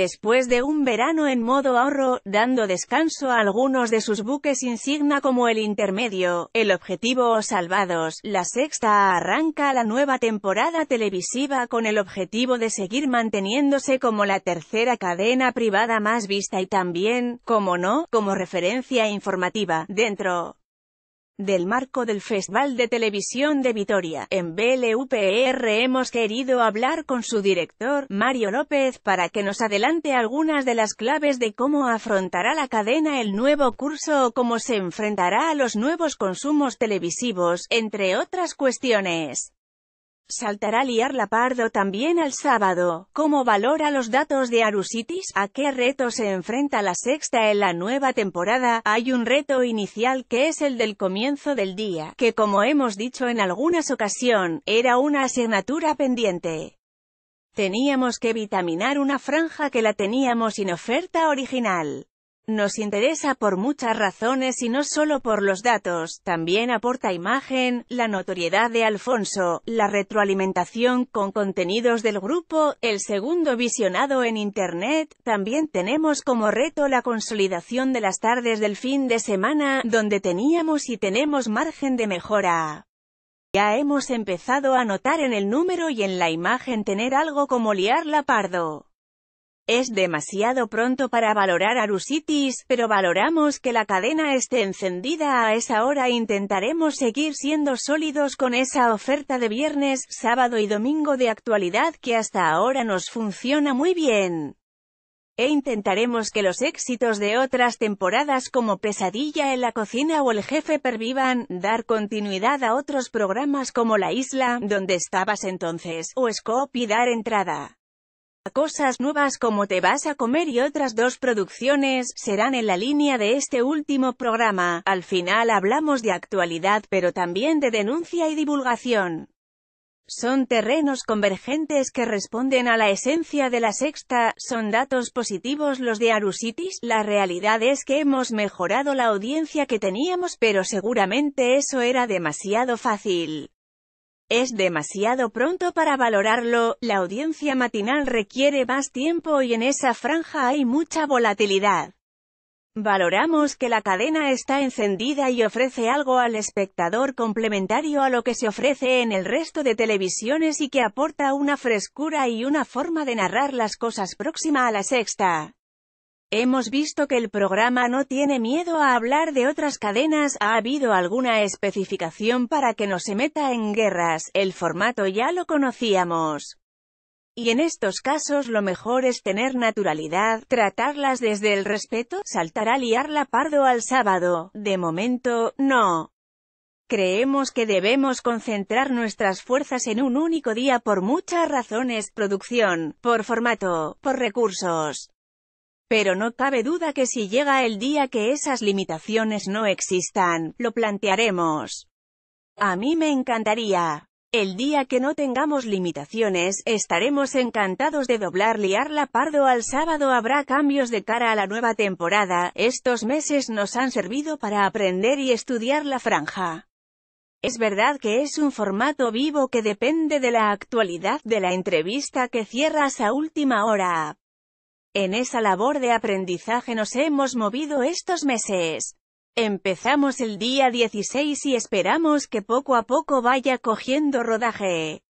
después de un verano en modo ahorro, dando descanso a algunos de sus buques insignia como el intermedio, el objetivo o salvados, la sexta arranca la nueva temporada televisiva con el objetivo de seguir manteniéndose como la tercera cadena privada más vista y también, como no, como referencia informativa, dentro del marco del Festival de Televisión de Vitoria. En BLUPR e hemos querido hablar con su director, Mario López, para que nos adelante algunas de las claves de cómo afrontará la cadena el nuevo curso o cómo se enfrentará a los nuevos consumos televisivos, entre otras cuestiones. Saltará liar la pardo también al sábado. ¿Cómo valora los datos de Arusitis? ¿A qué reto se enfrenta la sexta en la nueva temporada? Hay un reto inicial que es el del comienzo del día, que como hemos dicho en algunas ocasión, era una asignatura pendiente. Teníamos que vitaminar una franja que la teníamos sin oferta original. Nos interesa por muchas razones y no solo por los datos, también aporta imagen, la notoriedad de Alfonso, la retroalimentación con contenidos del grupo, el segundo visionado en Internet, también tenemos como reto la consolidación de las tardes del fin de semana, donde teníamos y tenemos margen de mejora. Ya hemos empezado a notar en el número y en la imagen tener algo como liar la pardo. Es demasiado pronto para valorar a Rusitis, pero valoramos que la cadena esté encendida a esa hora e intentaremos seguir siendo sólidos con esa oferta de viernes, sábado y domingo de actualidad que hasta ahora nos funciona muy bien. E intentaremos que los éxitos de otras temporadas como Pesadilla en la cocina o El jefe pervivan, dar continuidad a otros programas como La Isla, donde estabas entonces, o Scope y dar entrada Cosas nuevas como Te vas a comer y otras dos producciones, serán en la línea de este último programa. Al final hablamos de actualidad, pero también de denuncia y divulgación. Son terrenos convergentes que responden a la esencia de la sexta, son datos positivos los de Arusitis, la realidad es que hemos mejorado la audiencia que teníamos pero seguramente eso era demasiado fácil. Es demasiado pronto para valorarlo, la audiencia matinal requiere más tiempo y en esa franja hay mucha volatilidad. Valoramos que la cadena está encendida y ofrece algo al espectador complementario a lo que se ofrece en el resto de televisiones y que aporta una frescura y una forma de narrar las cosas próxima a la sexta. Hemos visto que el programa no tiene miedo a hablar de otras cadenas, ha habido alguna especificación para que no se meta en guerras, el formato ya lo conocíamos. Y en estos casos lo mejor es tener naturalidad, tratarlas desde el respeto, saltar a liarla pardo al sábado, de momento, no. Creemos que debemos concentrar nuestras fuerzas en un único día por muchas razones, producción, por formato, por recursos. Pero no cabe duda que si llega el día que esas limitaciones no existan, lo plantearemos. A mí me encantaría. El día que no tengamos limitaciones, estaremos encantados de doblar liarla pardo al sábado habrá cambios de cara a la nueva temporada, estos meses nos han servido para aprender y estudiar la franja. Es verdad que es un formato vivo que depende de la actualidad de la entrevista que cierras a última hora, en esa labor de aprendizaje nos hemos movido estos meses. Empezamos el día 16 y esperamos que poco a poco vaya cogiendo rodaje.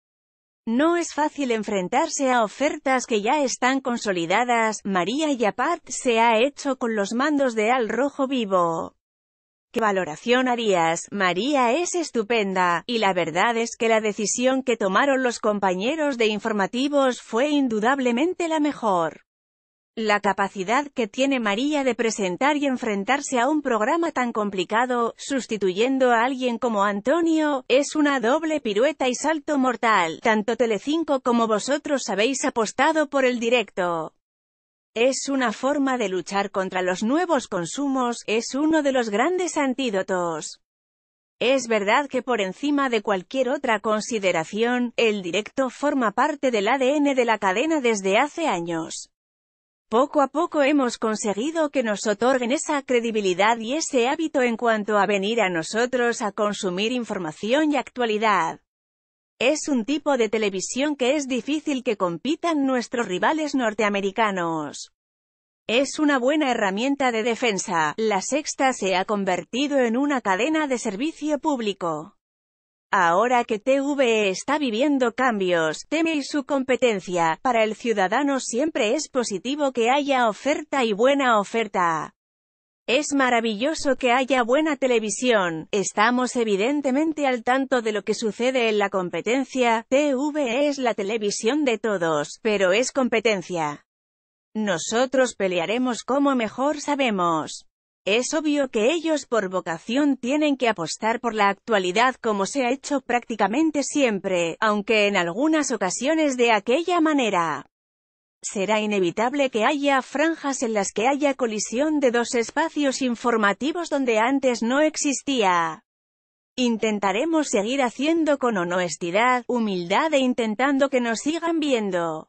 No es fácil enfrentarse a ofertas que ya están consolidadas, María Yapat se ha hecho con los mandos de Al Rojo Vivo. ¿Qué valoración harías? María es estupenda, y la verdad es que la decisión que tomaron los compañeros de informativos fue indudablemente la mejor. La capacidad que tiene María de presentar y enfrentarse a un programa tan complicado, sustituyendo a alguien como Antonio, es una doble pirueta y salto mortal. Tanto Telecinco como vosotros habéis apostado por el directo. Es una forma de luchar contra los nuevos consumos, es uno de los grandes antídotos. Es verdad que por encima de cualquier otra consideración, el directo forma parte del ADN de la cadena desde hace años. Poco a poco hemos conseguido que nos otorguen esa credibilidad y ese hábito en cuanto a venir a nosotros a consumir información y actualidad. Es un tipo de televisión que es difícil que compitan nuestros rivales norteamericanos. Es una buena herramienta de defensa. La sexta se ha convertido en una cadena de servicio público. Ahora que TV está viviendo cambios, teme su competencia, para el ciudadano siempre es positivo que haya oferta y buena oferta. Es maravilloso que haya buena televisión, estamos evidentemente al tanto de lo que sucede en la competencia, TV es la televisión de todos, pero es competencia. Nosotros pelearemos como mejor sabemos. Es obvio que ellos por vocación tienen que apostar por la actualidad como se ha hecho prácticamente siempre, aunque en algunas ocasiones de aquella manera. Será inevitable que haya franjas en las que haya colisión de dos espacios informativos donde antes no existía. Intentaremos seguir haciendo con honestidad, humildad e intentando que nos sigan viendo.